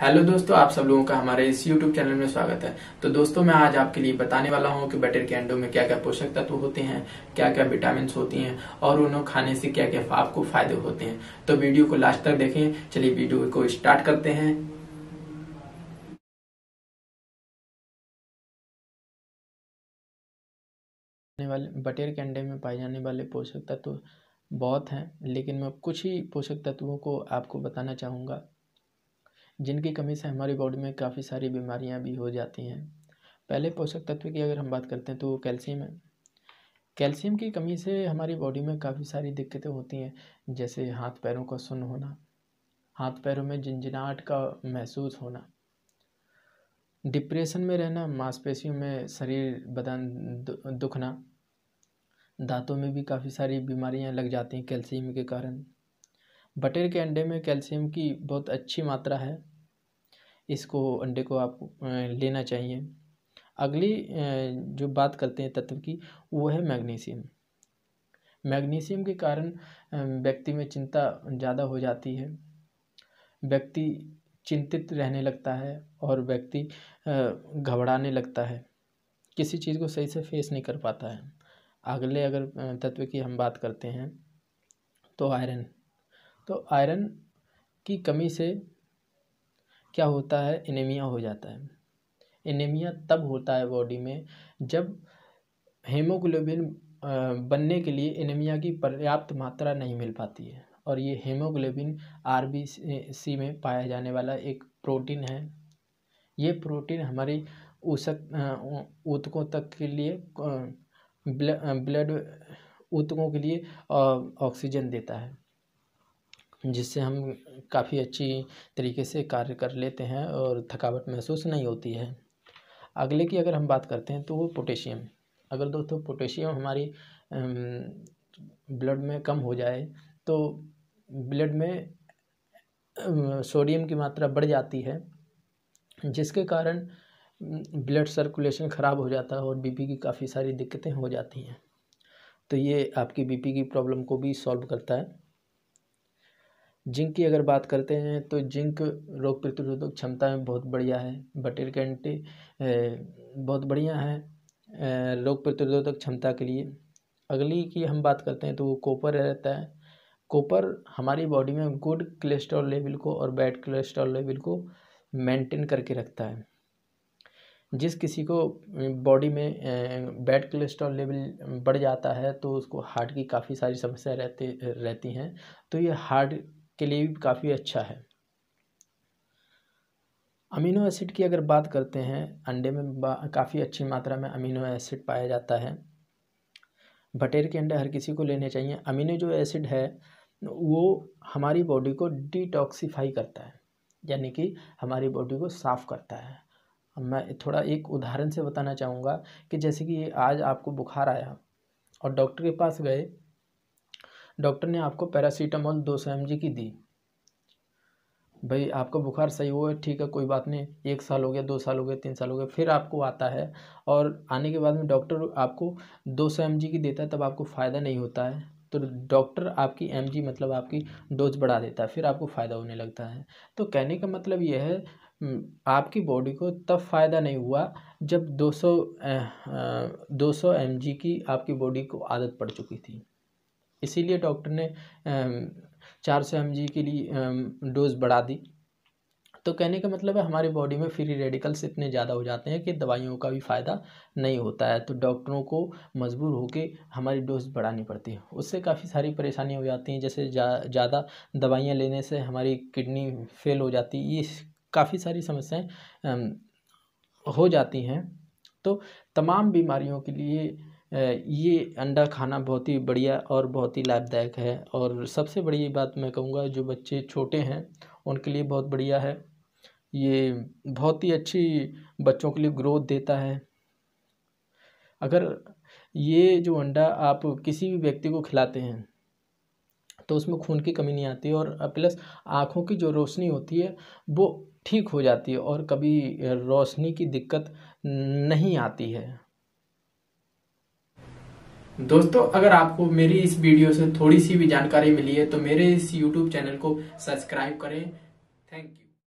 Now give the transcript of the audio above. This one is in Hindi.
हेलो दोस्तों आप सब लोगों का हमारे इस यूट्यूब चैनल में स्वागत है तो दोस्तों मैं आज आपके लिए बताने वाला हूं कि बटर के अंडों में क्या क्या पोषक तत्व होते हैं क्या क्या विटामिन होती हैं और उन्हें खाने से क्या क्या आपको फायदे होते हैं तो वीडियो को लास्ट तक देखें चलिए वीडियो को स्टार्ट करते हैं वाले बटेर के अंडे में पाए जाने वाले पोषक तत्व बहुत हैं लेकिन मैं कुछ ही पोषक तत्वों को आपको बताना चाहूँगा जिनकी कमी से हमारी बॉडी में काफ़ी सारी बीमारियाँ भी हो जाती हैं पहले पोषक तत्व की अगर हम बात करते हैं तो कैल्शियम है कैल्शियम की कमी से हमारी बॉडी में काफ़ी सारी दिक्कतें होती हैं जैसे हाथ पैरों का सुन्न होना हाथ पैरों में झंझनाहट का महसूस होना डिप्रेशन में रहना मांसपेशियों में शरीर बदन दुखना दांतों में भी काफ़ी सारी बीमारियां लग जाती हैं कैल्शियम के कारण बटेर के अंडे में कैल्शियम की बहुत अच्छी मात्रा है इसको अंडे को आप लेना चाहिए अगली जो बात करते हैं तत्व की वो है मैग्नीशियम मैग्नीशियम के कारण व्यक्ति में चिंता ज़्यादा हो जाती है व्यक्ति चिंतित रहने लगता है और व्यक्ति घबराने लगता है किसी चीज़ को सही से फेस नहीं कर पाता है अगले अगर तत्व की हम बात करते हैं तो आयरन तो आयरन की कमी से क्या होता है एनीमिया हो जाता है एनीमिया तब होता है बॉडी में जब हेमोग्लोबिन बनने के लिए एनीमिया की पर्याप्त मात्रा नहीं मिल पाती है और ये हेमोग्लोबिन आर सी में पाया जाने वाला एक प्रोटीन है ये प्रोटीन हमारी ऊसक ऊतकों तक के लिए ब्लड ऊतकों के लिए ऑक्सीजन देता है जिससे हम काफ़ी अच्छी तरीके से कार्य कर लेते हैं और थकावट महसूस नहीं होती है अगले की अगर हम बात करते हैं तो वो पोटेशियम अगर दोस्तों पोटेशियम हमारी ब्लड में कम हो जाए तो ब्लड में सोडियम की मात्रा बढ़ जाती है जिसके कारण ब्लड सर्कुलेशन ख़राब हो जाता है और बीपी की काफ़ी सारी दिक्कतें हो जाती हैं तो ये आपकी बीपी की प्रॉब्लम को भी सॉल्व करता है जिंक की अगर बात करते हैं तो जिंक रोग प्रतिरोधक क्षमता में बहुत बढ़िया है बटेर कैंटी बहुत बढ़िया है रोग प्रतिरोधक क्षमता के लिए अगली की हम बात करते हैं तो वो कॉपर रहता है कॉपर हमारी बॉडी में गुड कोलेस्ट्रॉल लेवल को और बैड कोलेस्ट्रॉल लेवल को मेंटेन करके रखता है जिस किसी को बॉडी में बैड कोलेस्ट्रॉल लेवल बढ़ जाता है तो उसको हार्ट की काफ़ी सारी समस्या रहती रहती हैं तो ये हार्ट के लिए भी काफ़ी अच्छा है अमीनो एसिड की अगर बात करते हैं अंडे में काफ़ी अच्छी मात्रा में अमीनो एसिड पाया जाता है भटेर के अंडे हर किसी को लेने चाहिए अमीनो जो एसिड है वो हमारी बॉडी को डिटॉक्सीफाई करता है यानी कि हमारी बॉडी को साफ़ करता है मैं थोड़ा एक उदाहरण से बताना चाहूँगा कि जैसे कि आज आपको बुखार आया और डॉक्टर के पास गए डॉक्टर ने आपको पैरासीटामोल दो सौ एम की दी भाई आपका बुखार सही हुआ ठीक है कोई बात नहीं एक साल हो गया दो साल हो गया तीन साल हो गया फिर आपको आता है और आने के बाद में डॉक्टर आपको दो सौ एम की देता है तब आपको फ़ायदा नहीं होता है तो डॉक्टर आपकी एम मतलब आपकी डोज बढ़ा देता है फिर आपको फ़ायदा होने लगता है तो कहने का मतलब यह है हम्म, आपकी बॉडी को तब फ़ायदा नहीं हुआ जब 200 200 जी की आपकी बॉडी को आदत पड़ चुकी थी इसीलिए डॉक्टर ने चार सौ एम के लिए डोज़ बढ़ा दी तो कहने का मतलब है हमारी बॉडी में फ्री रेडिकल्स इतने ज़्यादा हो जाते हैं कि दवाइयों का भी फ़ायदा नहीं होता है तो डॉक्टरों को मजबूर होकर हमारी डोज बढ़ानी पड़ती है उससे काफ़ी सारी परेशानियाँ हो जाती हैं जैसे ज़्यादा जा, दवाइयाँ लेने से हमारी किडनी फेल हो जाती ये काफ़ी सारी समस्याएँ हो जाती हैं तो तमाम बीमारियों के लिए ये अंडा खाना बहुत ही बढ़िया और बहुत ही लाभदायक है और सबसे बड़ी बात मैं कहूँगा जो बच्चे छोटे हैं उनके लिए बहुत बढ़िया है ये बहुत ही अच्छी बच्चों के लिए ग्रोथ देता है अगर ये जो अंडा आप किसी भी व्यक्ति को खिलाते हैं तो उसमें खून की कमी नहीं आती और प्लस आँखों की जो रोशनी होती है वो ठीक हो जाती है और कभी रोशनी की दिक्कत नहीं आती है दोस्तों अगर आपको मेरी इस वीडियो से थोड़ी सी भी जानकारी मिली है तो मेरे इस यूट्यूब चैनल को सब्सक्राइब करें थैंक यू